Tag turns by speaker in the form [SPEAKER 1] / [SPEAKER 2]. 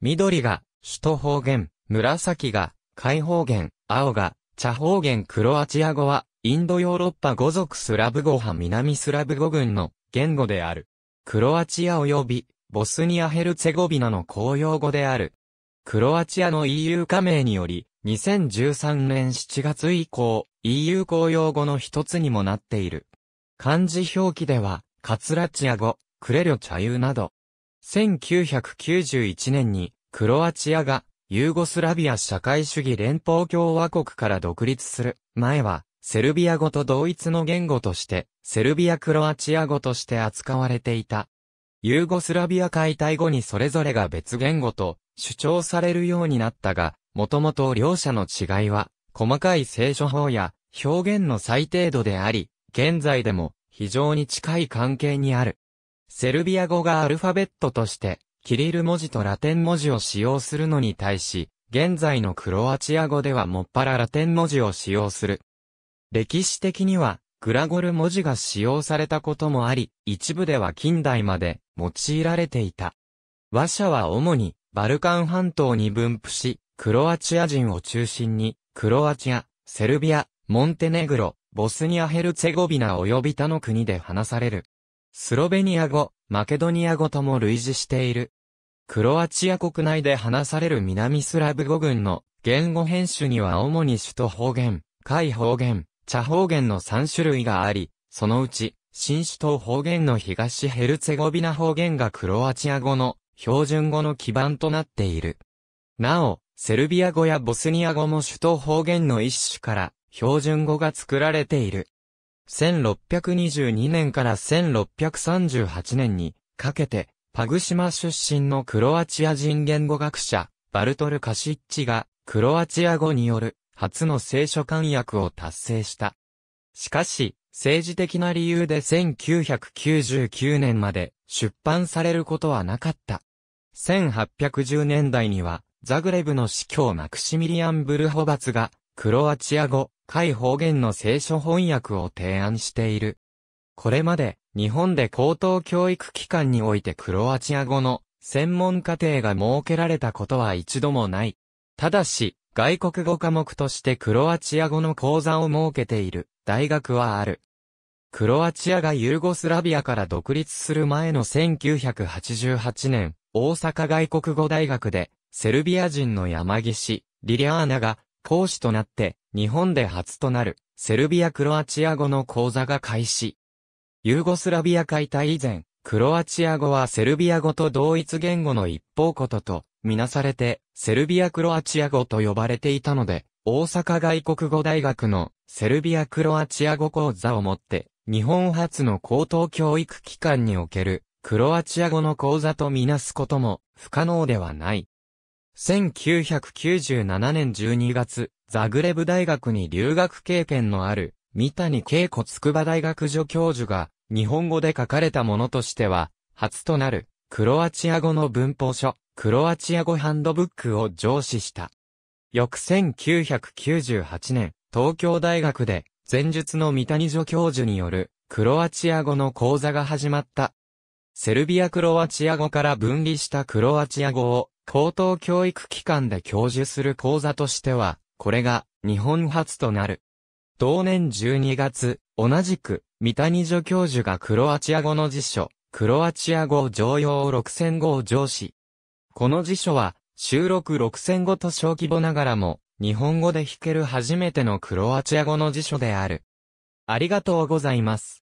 [SPEAKER 1] 緑が、首都方言、紫が、開方言、青が、茶方言クロアチア語は、インドヨーロッパ語族スラブ語派南スラブ語群の言語である。クロアチア及び、ボスニアヘルツェゴビナの公用語である。クロアチアの EU 加盟により、2013年7月以降、EU 公用語の一つにもなっている。漢字表記では、カツラチア語、クレリョチャユなど、1991年にクロアチアがユーゴスラビア社会主義連邦共和国から独立する前はセルビア語と同一の言語としてセルビアクロアチア語として扱われていた。ユーゴスラビア解体後にそれぞれが別言語と主張されるようになったが、もともと両者の違いは細かい聖書法や表現の最程度であり、現在でも非常に近い関係にある。セルビア語がアルファベットとして、キリル文字とラテン文字を使用するのに対し、現在のクロアチア語ではもっぱらラテン文字を使用する。歴史的には、グラゴル文字が使用されたこともあり、一部では近代まで用いられていた。和社は主にバルカン半島に分布し、クロアチア人を中心に、クロアチア、セルビア、モンテネグロ、ボスニア・ヘルツェゴビナ及び他の国で話される。スロベニア語、マケドニア語とも類似している。クロアチア国内で話される南スラブ語群の言語編集には主に首都方言、海方言、茶方言の3種類があり、そのうち、新首都方言の東ヘルツェゴビナ方言がクロアチア語の標準語の基盤となっている。なお、セルビア語やボスニア語も首都方言の一種から標準語が作られている。1622年から1638年にかけて、パグ島出身のクロアチア人言語学者、バルトル・カシッチが、クロアチア語による初の聖書簡訳を達成した。しかし、政治的な理由で1999年まで出版されることはなかった。1810年代には、ザグレブの司教マクシミリアン・ブルホバツが、クロアチア語、解方言の聖書翻訳を提案している。これまで、日本で高等教育機関においてクロアチア語の専門課程が設けられたことは一度もない。ただし、外国語科目としてクロアチア語の講座を設けている大学はある。クロアチアがユーゴスラビアから独立する前の1988年、大阪外国語大学で、セルビア人の山岸、リリアーナが講師となって、日本で初となる、セルビア・クロアチア語の講座が開始。ユーゴスラビア解体以前、クロアチア語はセルビア語と同一言語の一方ことと、みなされて、セルビア・クロアチア語と呼ばれていたので、大阪外国語大学のセルビア・クロアチア語講座をもって、日本初の高等教育機関における、クロアチア語の講座とみなすことも不可能ではない。1997年12月、ザグレブ大学に留学経験のある、三谷慶子筑波大学助教授が、日本語で書かれたものとしては、初となる、クロアチア語の文法書、クロアチア語ハンドブックを上司した。翌1998年、東京大学で、前述の三谷助教授による、クロアチア語の講座が始まった。セルビアクロアチア語から分離したクロアチア語を高等教育機関で教授する講座としては、これが日本初となる。同年12月、同じく、三谷助教授がクロアチア語の辞書、クロアチア語常用6000語を上司。この辞書は、収録6000語と小規模ながらも、日本語で弾ける初めてのクロアチア語の辞書である。ありがとうございます。